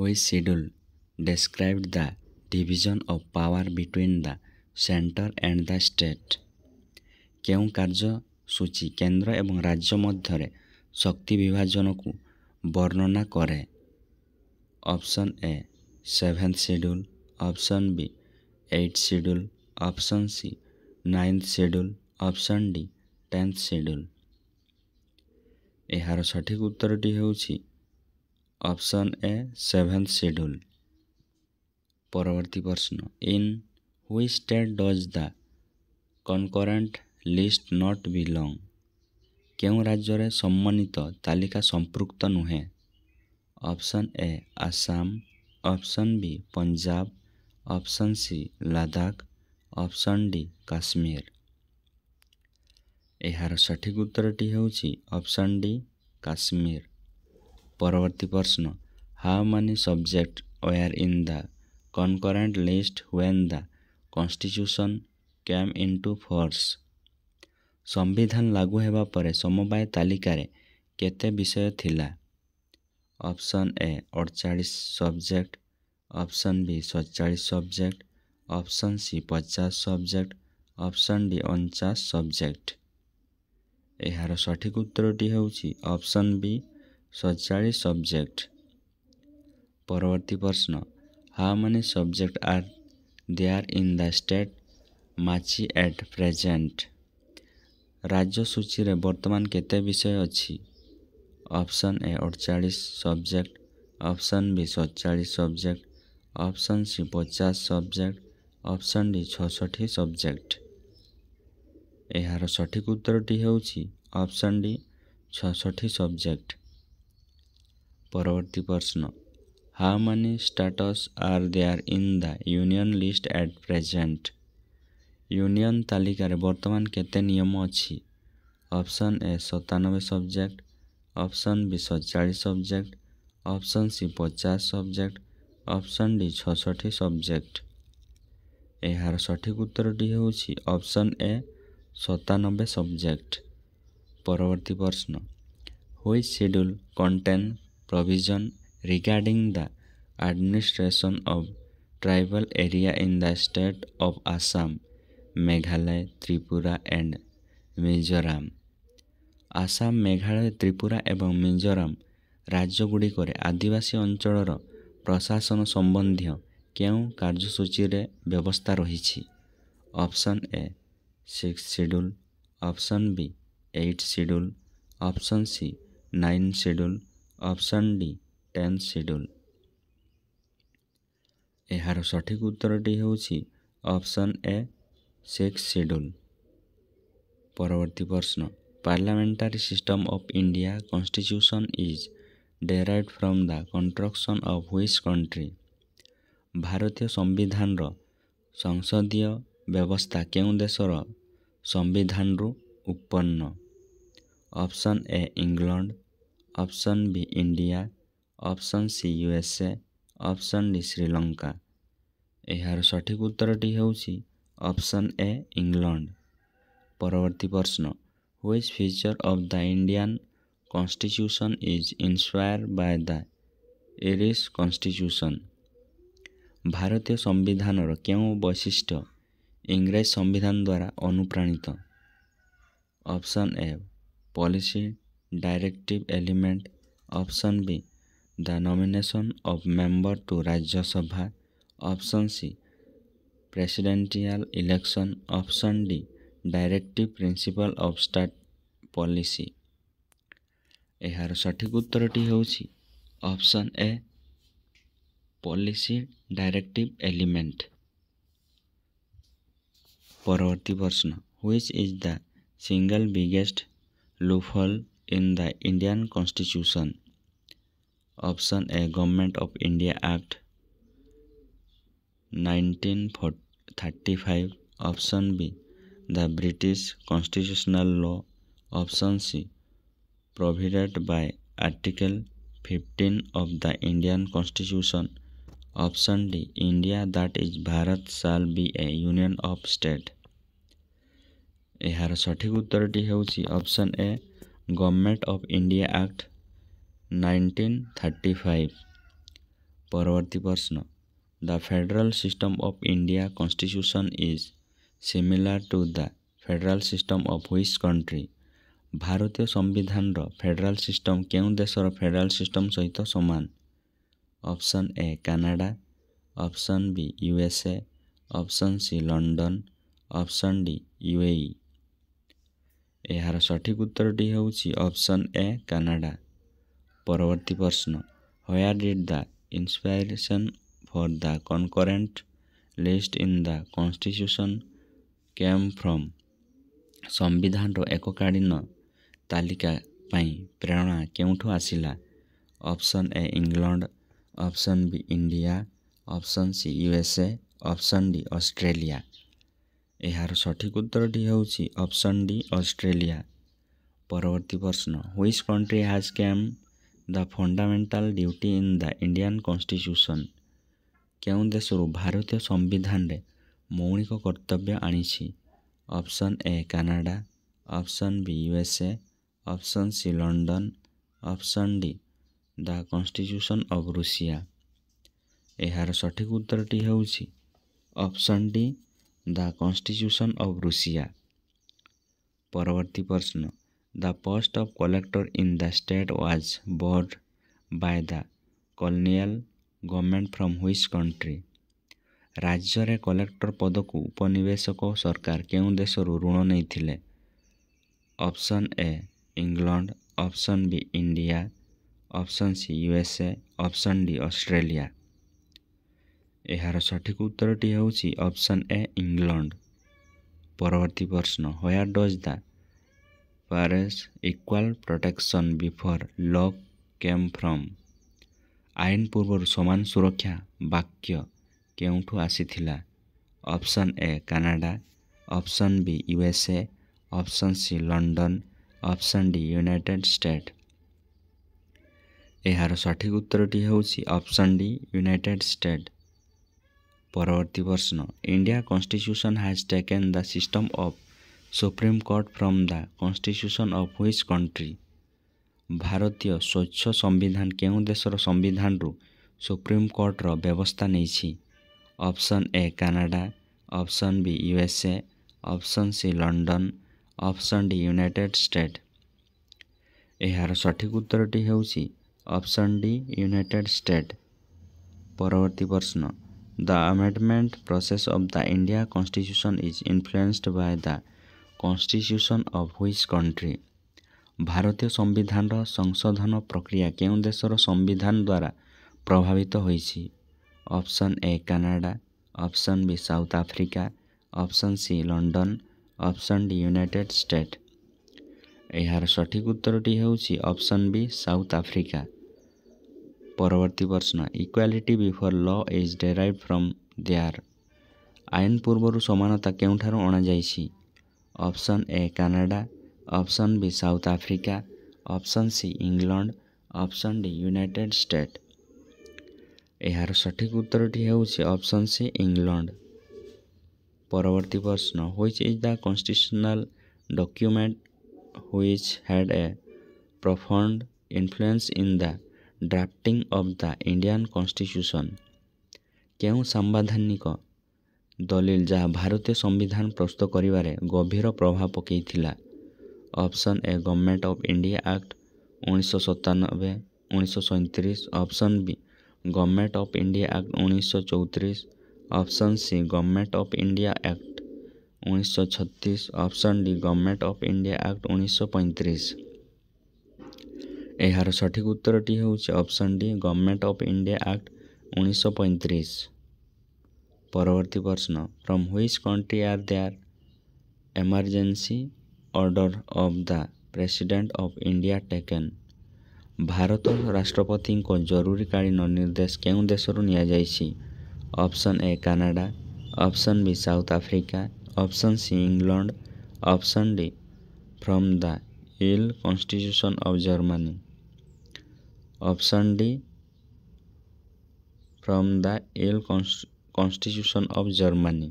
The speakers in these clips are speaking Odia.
Which schedule described the division of power between the center and the state? କେଉଁ କାର୍ଯ୍ୟସୂଚୀ କେନ୍ଦ୍ର ଏବଂ ରାଜ୍ୟ ମଧ୍ୟରେ ଶକ୍ତି ବିଭାଜନକୁ ବର୍ଣ୍ଣନା କରେ option A seventh schedule option B eight schedule option C ninth schedule option D tenth schedule ଏହାର ସଠିକ୍ ଉତ୍ତରଟି ହେଉଛି ଅପସନ୍ ଏ ସେଭେନ୍ଥ ସେଡ୍ୟୁଲ୍ ପରବର୍ତ୍ତୀ ପ୍ରଶ୍ନ in which state does the concurrent list not belong କେଉଁ ରାଜ୍ୟରେ ସମ୍ମାନିତ ତାଲିକା ସମ୍ପୃକ୍ତ ନୁହେଁ option A Assam option B Punjab option C Ladakh option D Kashmir ଏହାର ସଠିକ୍ ଉତ୍ତରଟି ହେଉଛି ଅପସନ୍ ଡି କାଶ୍ମୀର ପରବର୍ତ୍ତୀ ପ୍ରଶ୍ନ how many subject were in the concurrent list when the constitution came into force ସମ୍ବିଧାନ ଲାଗୁ ହେବା ପରେ ସମବାୟ ତାଲିକାରେ କେତେ ବିଷୟ ଥିଲା ଅପସନ୍ ଏ ଅଡ଼ଚାଳିଶ ସବଜେକ୍ଟ ଅପସନ୍ ବି ସତଚାଳିଶ ସବଜେକ୍ଟ ଅପସନ୍ ସି ପଚାଶ ସବଜେକ୍ଟ ଅପସନ୍ ଡି ଅଣଚାଶ ସବଜେକ୍ଟ ଏହାର ସଠିକ୍ ଉତ୍ତରଟି ହେଉଛି ଅପସନ୍ ବି সজ্জাড়ি সবজেক্ট পরবর্তী প্রশ্ন how many subject are there in the state মাছি এট প্রেজেন্ট ରାଜ୍ୟସୂଚୀରେ ବର୍ତ୍ତମାନ କେତେ ବିଷୟ ଅଛି ଅପସନ୍ ଏ ଅଠଚାଳିଶ ସବଜେକ୍ଟ ଅପସନ୍ ବି ସତଚାଳିଶ ସବଜେକ୍ଟ ଅପସନ୍ ସି ପଚାଶ ସବଜେକ୍ଟ ଅପସନ୍ ଡି ଛଅଷଠି ସବଜେକ୍ଟ ଏହାର ସଠିକ୍ ଉତ୍ତରଟି ହେଉଛି ଅପସନ୍ ଡି ଛଅଷଠି ସବଜେକ୍ଟ পরবর্তী প্রশ্ন how many status are there in the union list at present union তালিকার বর্তমান কেতে নিয়ম ଅଛି অপସନ୍ ଏ ସତାନବେ ସବଜେକ୍ଟ ଅପସନ୍ ବି ସତଚାଳିଶ ସବଜେକ୍ଟ ଅପସନ୍ ସି ପଚାଶ ସବଜେକ୍ଟ ଅପସନ୍ ଡି ଛଷଠି ସବଜେକ୍ଟ ଏହାର ସଠିକ୍ ଉତ୍ତରଟି ହେଉଛି ଅପସନ୍ ଏ ସତାନବେ ସବଜେକ୍ଟ ପରବର୍ତ୍ତୀ ପ୍ରଶ୍ନ which schedule contain provision regarding the administration of tribal area in the state of Assam, Meghalaya, Tripura and Mizoram. Assam Meghalaya Tripura ଏବଂ ମିଜୋରାମ ରାଜ୍ୟଗୁଡ଼ିକରେ ଆଦିବାସୀ ଅଞ୍ଚଳର ପ୍ରଶାସନ ସମ୍ବନ୍ଧୀୟ କେଉଁ କାର୍ଯ୍ୟସୂଚୀରେ ବ୍ୟବସ୍ଥା ରହିଛି option A six schedule option B eight schedule option C nine schedule option D tenth schedule ଏହାର ସଠିକ୍ ଉତ୍ତରଟି ହେଉଛି ଅପସନ୍ ଏ ସିକ୍ସ ସିଡ୍ୟୁଲ୍ ପରବର୍ତ୍ତୀ ପ୍ରଶ୍ନ parliamentary system of India constitution is derive from the construction of which country ଭାରତୀୟ ସମ୍ବିଧାନର ସଂସଦୀୟ ବ୍ୟବସ୍ଥା କେଉଁ ଦେଶର ସମ୍ବିଧାନରୁ ଉତ୍ପନ୍ନ option A England option B India option C USA option D Sri ଏହାର ସଠିକ୍ ଉତ୍ତରଟି ହେଉଛି ଅପସନ୍ ଏ ଇଂଲଣ୍ଡ ପରବର୍ତ୍ତୀ ପ୍ରଶ୍ନ which feature of the Indian constitution is inspire by the Irish constitution ଭାରତୀୟ ସମ୍ବିଧାନର କେଉଁ ବୈଶିଷ୍ଟ୍ୟ ଇଂରେଜ ସମ୍ବିଧାନ ଦ୍ୱାରା ଅନୁପ୍ରାଣିତ option A policy directive element. Option B. The nomination of member to Rajya Sabha. Option C. Presidential election. Option D. Directive principle of state policy. ଏହାର ସଠିକ୍ ଉତ୍ତରଟି ହେଉଛି option A policy directive element ପରବର୍ତ୍ତୀ ପ୍ରଶ୍ନ which is the single biggest loophole in the Indian Constitution. Option A Government of India Act 1935. Option B the British Constitutional Law. Option C provided by Article 15 of the Indian Constitution. Option D India that is Bharat shall be a union of state. ଏହାର ସଠିକ୍ ଉତ୍ତରଟି ହେଉଛି option A government of India act nineteen thirty five ପରବର୍ତ୍ତୀ ପ୍ରଶ୍ନ the federal system of India constitution is similar to the federal system of which country ଭାରତୀୟ ସମ୍ବିଧାନର ଫେଡ଼େରାଲ ସିଷ୍ଟମ୍ କେଉଁ ଦେଶର ଫେଡ଼େରାଲ ସିଷ୍ଟମ୍ ସହିତ ସମାନ option A Canada option B USA option C London option D UAE ଏହାର ସଠିକ୍ ଉତ୍ତରଟି ହେଉଛି ଅପସନ୍ ଏ କାନାଡ଼ା ପରବର୍ତ୍ତୀ ପ୍ରଶ୍ନ where did the inspiration for the concurrent list in the constitution came from ସମ୍ବିଧାନର ଏକକାଳୀନ ତାଲିକା ପାଇଁ ପ୍ରେରଣା କେଉଁଠୁ ଆସିଲା option A England option B India option C USA option D Australia ଏହାର ସଠିକ ଉତ୍ତରଟି ହେଉଛି ଅପସନ୍ ଡି ଅଷ୍ଟ୍ରେଲିଆ ପରବର୍ତ୍ତୀ ପ୍ରଶ୍ନ which country has camp the fundamental duty in the Indian constitution କେଉଁ ଦେଶରୁ ଭାରତୀୟ ସମ୍ବିଧାନରେ ମୌଳିକ କର୍ତ୍ତବ୍ୟ ଆଣିଛି option A Canada option B USA option C London option D the constitution of Russia ଏହାର ସଠିକ ଉତ୍ତରଟି ହେଉଛି option D the constitution of Russia ପରବର୍ତ୍ତୀ ପ୍ରଶ୍ନ the post of collector in the state was borrowed by the colonial government from which country ରାଜ୍ୟରେ କଲେକ୍ଟର ପଦକୁ ଉପନିବେଶକ ସରକାର କେଉଁ ଦେଶରୁ ଋଣ ନେଇଥିଲେ option A England option B India option C USA option D Australia ଏହାର ସଠିକ ଉତ୍ତରଟି ହେଉଛି ଅପସନ୍ ଏ ଇଂଲଣ୍ଡ ପରବର୍ତ୍ତୀ ପ୍ରଶ୍ନ where does the phrase equal protection before law came from ଆଇନ ପୂର୍ବରୁ ସମାନ ସୁରକ୍ଷା ବାକ୍ୟ କେଉଁଠୁ ଆସିଥିଲା option A Canada option B USA option C London option D United State ଏହାର ସଠିକ ଉତ୍ତରଟି ହେଉଛି ଅପସନ୍ ଡି ୟୁନାଇଟେଡ୍ ଷ୍ଟେଟ୍ ପରବର୍ତ୍ତୀ ପ୍ରଶ୍ନ India constitution has taken the system of supreme court from the constitution of which country ଭାରତୀୟ ସ୍ୱଚ୍ଛ ସମ୍ବିଧାନ କେଉଁ ଦେଶର ସମ୍ବିଧାନରୁ ସୁପ୍ରିମକୋର୍ଟର ବ୍ୟବସ୍ଥା ନେଇଛି option A Canada option B USA option C London option D United State ଏହାର ସଠିକ ଉତ୍ତରଟି ହେଉଛି ଅପସନ୍ ଡି ୟୁନାଇଟେଡ୍ ଷ୍ଟେଟ୍ ପରବର୍ତ୍ତୀ ପ୍ରଶ୍ନ The amendment process of the India Constitution is influenced by the Constitution of which country? ଭାରତୀୟ ସମ୍ବିଧାନର ସଂଶୋଧନ ପ୍ରକ୍ରିୟା କେଉଁ ଦେଶର ସମ୍ବିଧାନ ଦ୍ୱାରା ପ୍ରଭାବିତ ହୋଇଛି option A Canada option B South Africa option C London option D United State ଏହାର ସଠିକ୍ ଉତ୍ତରଟି ହେଉଛି ଅପସନ୍ ବି ସାଉଥ ଆଫ୍ରିକା ପରବର୍ତ୍ତୀ ପ୍ରଶ୍ନ equality before law is derive from there ଆଇନ ପୂର୍ବରୁ ସମାନତା କେଉଁଠାରୁ ଅଣାଯାଇଛି option A Canada option B South Africa option C England option D United State ଏହାର ସଠିକ୍ ଉତ୍ତରଟି ହେଉଛି ଅପ୍ସନ୍ ସି ଇଂଲଣ୍ଡ ପରବର୍ତ୍ତୀ ପ୍ରଶ୍ନ which is the constitutional document which had a profound influence in the drafting of the Indian constitution କେଉଁ ସାମ୍ବିଧାନିକ ଦଲିଲ ଯାହା ଭାରତୀୟ ସମ୍ବିଧାନ ପ୍ରସ୍ତୁତ କରିବାରେ ଗଭୀର ପ୍ରଭାବ ପକାଇଥିଲା option A government of India Act ଉଣେଇଶହ ସତାନବେ ଉଣେଇଶହ ସଇଁତିରିଶ option B Government of India Act ଉଣେଇଶହ ଚଉତିରିଶ option C Government of India Act ଉଣେଇଶହ ଛତିଶ option D Government of India Act ଉଣେଇଶହ ପଇଁତିରିଶ ଏହାର ସଠିକ୍ ଉତ୍ତରଟି ହେଉଛି option D Government of India Act ଉଣେଇଶହ ପଇଁତିରିଶ ପରବର୍ତ୍ତୀ ପ୍ରଶ୍ନ from which country are their emergency order of the president of India taken ଭାରତ ରାଷ୍ଟ୍ରପତିଙ୍କ ଜରୁରୀକାଳୀନ ନିର୍ଦ୍ଦେଶ କେଉଁ ଦେଶରୁ ନିଆଯାଇଛି option A Canada option B South Africa option C England option D from the ଇଲ୍ constitution of Germany option D from the ଏଲ୍ କନଷ୍ଟିଚ୍ୟୁସନ୍ ଅଫ୍ ଜର୍ମାନୀ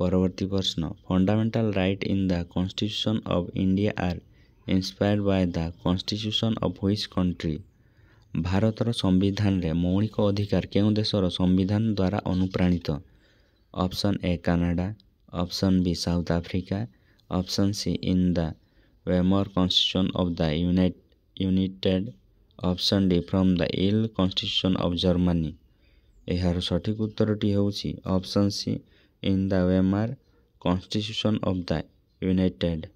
ପରବର୍ତ୍ତୀ ପ୍ରଶ୍ନ fundamental right in the constitution of India are inspired by the constitution of which country ଭାରତର ସମ୍ବିଧାନରେ ମୌଳିକ ଅଧିକାର କେଉଁ ଦେଶର ସମ୍ବିଧାନ ଦ୍ୱାରା ଅନୁପ୍ରାଣିତ option A Canada option B South Africa option C in the Weimar constitution of the ୟୁନାଇ ୟୁନିଟେଡ଼୍ option D from the ଇଲ୍ କନଷ୍ଟିଚ୍ୟୁସନ୍ ଅଫ୍ ଜର୍ମାନୀ ଏହାର ସଠିକ୍ ଉତ୍ତରଟି ହେଉଛି option C in the Weimar constitution of the United